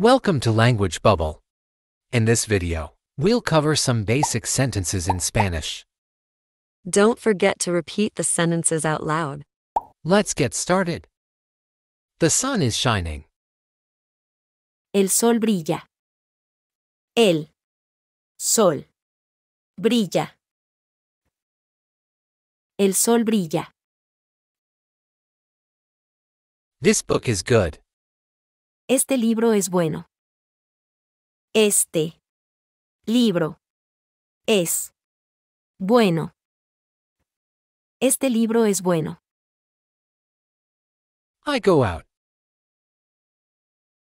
Welcome to Language Bubble. In this video, we'll cover some basic sentences in Spanish. Don't forget to repeat the sentences out loud. Let's get started. The sun is shining. El sol brilla. El sol brilla. El sol brilla. This book is good. Este libro es bueno. Este libro es bueno. Este libro es bueno. I go out.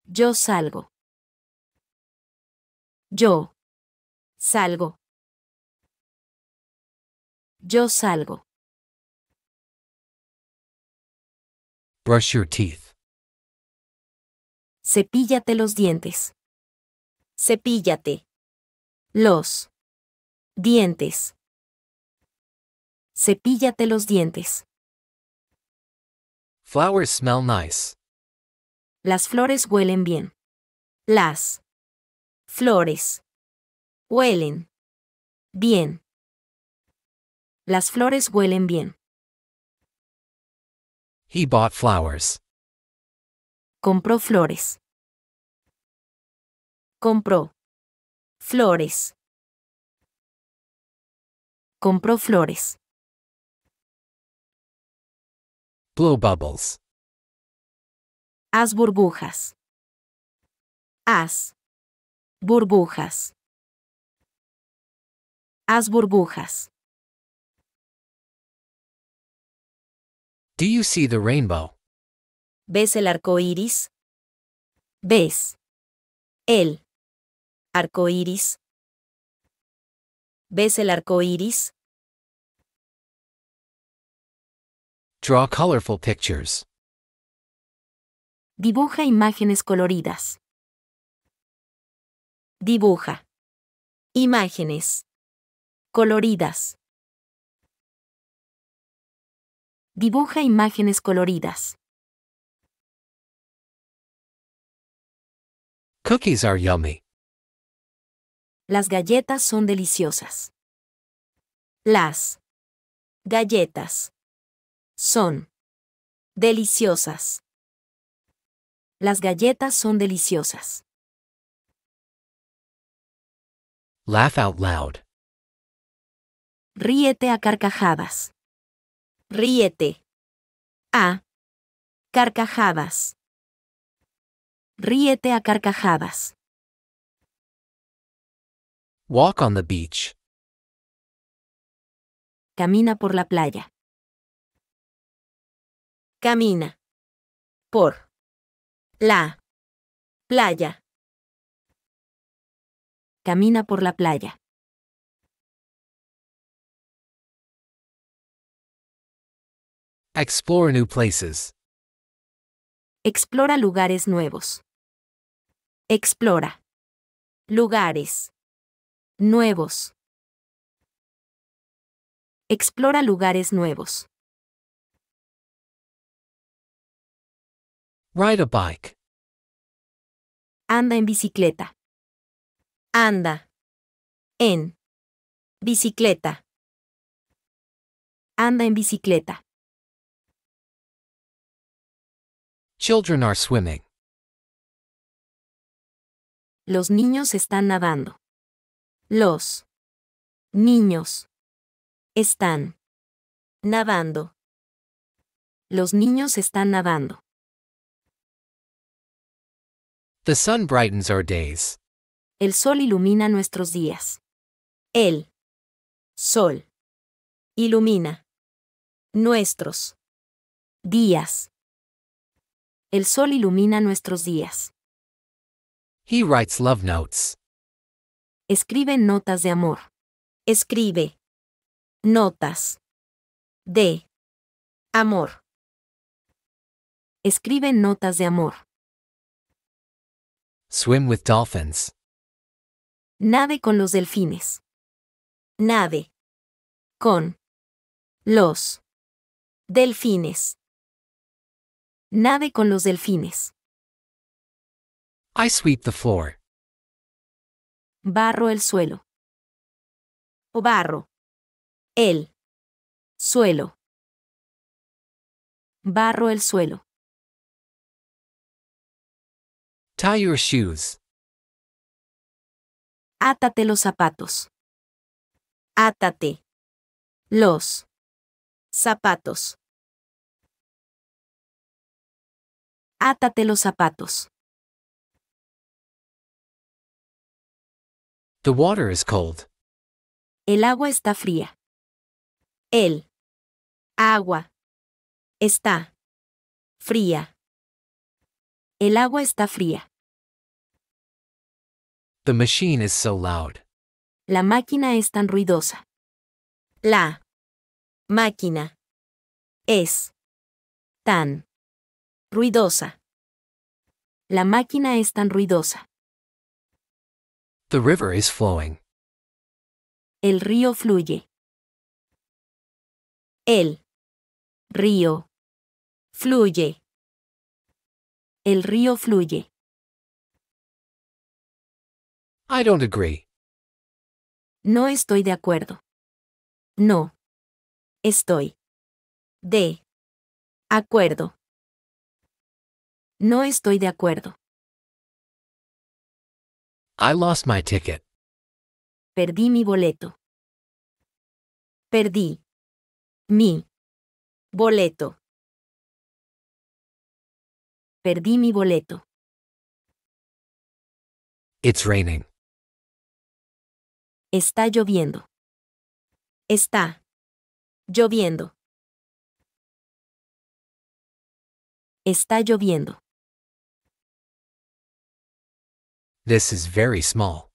Yo salgo. Yo salgo. Yo salgo. Brush your teeth. Cepíllate los dientes. Cepíllate. Los. Dientes. Cepíllate los dientes. Flowers smell nice. Las flores huelen bien. Las. Flores. Huelen. Bien. Las flores huelen bien. He bought flowers compró flores. Compró. Flores. Compró flores. Blow bubbles. Haz burbujas. Haz. Burbujas. Haz burbujas. Do you see the rainbow? ¿Ves el arco iris? ¿Ves? El arco iris. ¿Ves el arco iris? Draw colorful pictures. Dibuja imágenes coloridas. Dibuja. Imágenes. Coloridas. Dibuja imágenes coloridas. Cookies are yummy. Las galletas son deliciosas. Las galletas son deliciosas. Las galletas son deliciosas. Laugh out loud. Ríete a carcajadas. Ríete. A. Carcajadas. Ríete a carcajadas. Walk on the beach. Camina por la playa. Camina. Por. La. Playa. Camina por la playa. Explore new places. Explora lugares nuevos. Explora. Lugares. Nuevos. Explora lugares nuevos. Ride a bike. Anda en bicicleta. Anda. En. Bicicleta. Anda en bicicleta. Children are swimming. Los niños están nadando. Los niños están nadando. Los niños están nadando. The sun brightens our days. El sol ilumina nuestros días. El sol ilumina nuestros días. El sol ilumina nuestros días. He writes love notes. Escribe notas de amor. Escribe notas de amor. Escribe notas de amor. Swim with dolphins. Nave con los delfines. Nave con los delfines. Nade con los delfines. I sweep the floor. Barro el suelo. O barro. El. Suelo. Barro el suelo. Tie your shoes. Átate los zapatos. Átate. Los. Zapatos. Átate los zapatos. The water is cold. El agua está fría. El agua está fría. El agua está fría. The machine is so loud. La máquina es tan ruidosa. La máquina es tan ruidosa. La máquina es tan ruidosa. The river is flowing. El río fluye. El río fluye. El río fluye. I don't agree. No estoy de acuerdo. No. Estoy. De. Acuerdo. No estoy de acuerdo. I lost my ticket. Perdí mi boleto. Perdí. Mi. Boleto. Perdí mi boleto. It's raining. Está lloviendo. Está. Lloviendo. Está lloviendo. very small.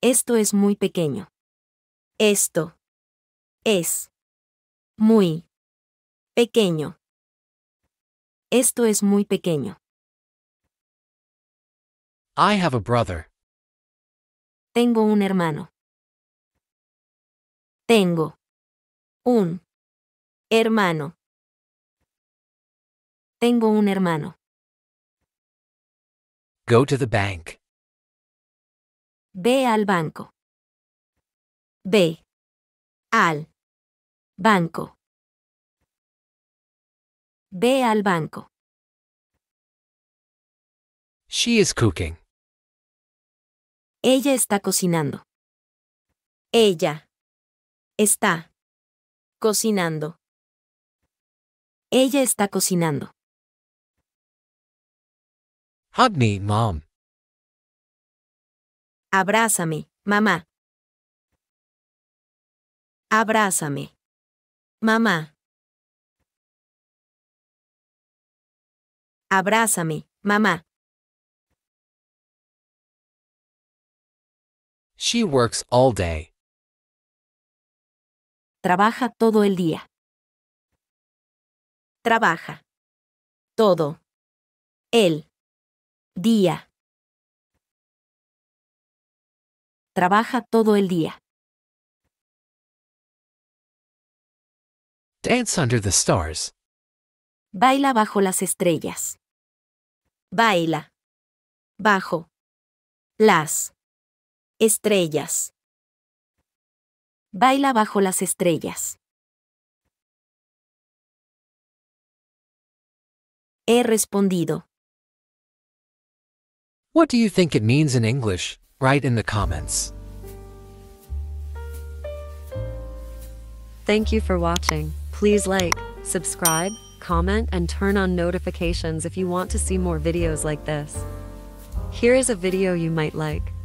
Esto es muy pequeño. Esto es muy pequeño. Esto es muy pequeño. I have a brother. Tengo un hermano. Tengo un hermano. Tengo un hermano. Go to the bank. Ve al banco. Ve. Al. Banco. Ve al banco. She is cooking. Ella está cocinando. Ella. Está. Cocinando. Ella está cocinando. Hug me, mom. Abrázame, mamá. Abrázame. Mamá. Abrázame, mamá. She works all day. Trabaja todo el día. Trabaja. Todo. Él. Día. Trabaja todo el día. Dance under the stars. Baila bajo las estrellas. Baila. Bajo. Las. Estrellas. Baila bajo las estrellas. He respondido. What do you think it means in English? Write in the comments. Thank you for watching. Please like, subscribe, comment, and turn on notifications if you want to see more videos like this. Here is a video you might like.